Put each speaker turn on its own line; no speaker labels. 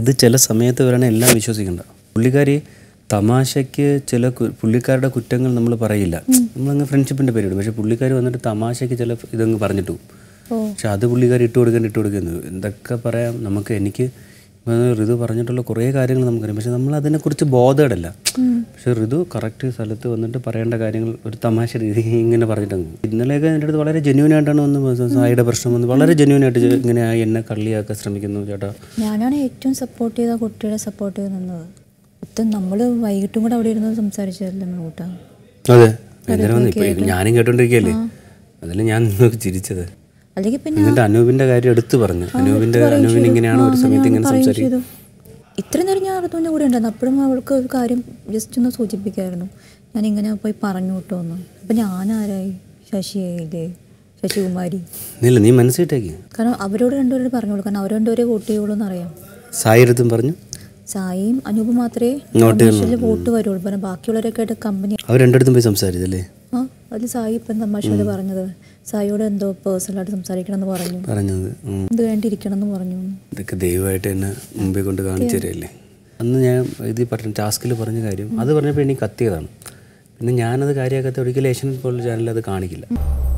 ഇത് ചില സമയത്ത് വരണ എല്ലാം വിശ്വസിക്കണ്ട പുള്ളിക്കാരി തമാശയ്ക്ക് ചില പുള്ളിക്കാരുടെ കുറ്റങ്ങൾ നമ്മൾ പറയില്ല നമ്മളങ്ങ് ഫ്രണ്ട്ഷിപ്പിൻ്റെ പേരിടും പക്ഷെ പുള്ളിക്കാർ വന്നിട്ട് തമാശയ്ക്ക് ചില ഇതങ്ങ് പറഞ്ഞിട്ടു പക്ഷെ അത് പുള്ളിക്കാർ ഇട്ട് കൊടുക്കാൻ ഇട്ട് കൊടുക്കുന്നു എന്തൊക്കെ പറയാം നമുക്ക് എനിക്ക് ഋതു പറഞ്ഞിട്ടുള്ള കുറേ കാര്യങ്ങൾ നമുക്കറിയാം പക്ഷെ നമ്മൾ അതിനെക്കുറിച്ച് ബോധമല്ല പക്ഷേ ഋതു കറക്റ്റ് സ്ഥലത്ത് വന്നിട്ട് പറയേണ്ട കാര്യങ്ങൾ ഒരു തമാശ രീതി ഇങ്ങനെ പറഞ്ഞിട്ടുണ്ട് ഇന്നലെയൊക്കെ എൻ്റെ അടുത്ത് വളരെ ജെന്യൂൻ ആയിട്ടാണ് വന്ന് സായിയുടെ പ്രശ്നം വന്ന് വളരെ ജെന്യൂൻ ആയിട്ട് ഇങ്ങനെ എന്നെ കള്ളിയാക്കാൻ ശ്രമിക്കുന്നു ചേട്ടാ
ഞാനാണ് ഏറ്റവും സപ്പോർട്ട് ചെയ്ത കുട്ടിയുടെ സപ്പോർട്ട് ചെയ്ത് നിന്നത് ഒത്തും നമ്മൾ വൈകിട്ടും കൂടെ അവിടെ ഇരുന്ന് സംസാരിച്ചതല്ലേ കൂട്ടാ അതെ ഞാനും കേട്ടോണ്ടിരിക്കല്ലേ
അതല്ലേ ഞാൻ ചിരിച്ചത് അല്ലെങ്കിൽ പിന്നെ അനൂപിന്റെ കാര്യം എടുത്തു പറഞ്ഞു അനൂപിന്റെ അനൂപിന് ഇങ്ങനെയാണ് ഒരു സമയത്ത് ഇങ്ങനെ സംസാരിക്കും
ഇത്ര നേരം ഞാൻ അർത്ഥത്തിൻ്റെ കൂടെ ഉണ്ടായിരുന്നു അപ്പോഴും അവൾക്ക് ഒരു കാര്യം ജസ്റ്റ് ഒന്ന് സൂചിപ്പിക്കായിരുന്നു ഞാൻ ഇങ്ങനെ പോയി പറഞ്ഞു വിട്ടോ എന്ന് അപ്പം ഞാനാരായി ശശിയായില്ലേ ശശികുമാരി
നീ മനസ്സിട്ടാക്കി
കാരണം അവരോട് രണ്ടുപേരും പറഞ്ഞു കൊടുക്കാൻ അവർ രണ്ടുപേരെ വോട്ട് ചെയ്യുള്ളൂ എന്നറിയാം
അറിയാം എടുത്തും പറഞ്ഞു
സായിയും അനൂപ് മാത്രമേ വോട്ട് വരുള്ളൂ പിന്നെ ബാക്കിയുള്ളവരൊക്കെ ആയിട്ട് കമ്പനി അവർ രണ്ടിടത്തും പോയി സംസാരിച്ചല്ലേ അതിൽ സായി ഇപ്പം തമാശയോട് പറഞ്ഞത് സായിയോട് എന്തോ പേഴ്സണലായിട്ട് സംസാരിക്കണം എന്ന് പറഞ്ഞു
പറഞ്ഞത് എന്ത്
വേണ്ടിയിരിക്കണം എന്ന് പറഞ്ഞു
ഇതൊക്കെ ദൈവമായിട്ട് എന്നെ മുമ്പിൽ കൊണ്ട് കാണിച്ചു തരല്ലേ അന്ന് ഞാൻ ഇത് പറഞ്ഞ ടാസ്കിൽ പറഞ്ഞ കാര്യം അത് പറഞ്ഞപ്പോൾ എനിക്ക് കത്തിയതാണ് പിന്നെ ഞാനത് കാര്യമാക്കാത്ത ഒരിക്കലും ഏഷ്യൻ പോലുള്ള ചാനലിൽ അത് കാണിക്കില്ല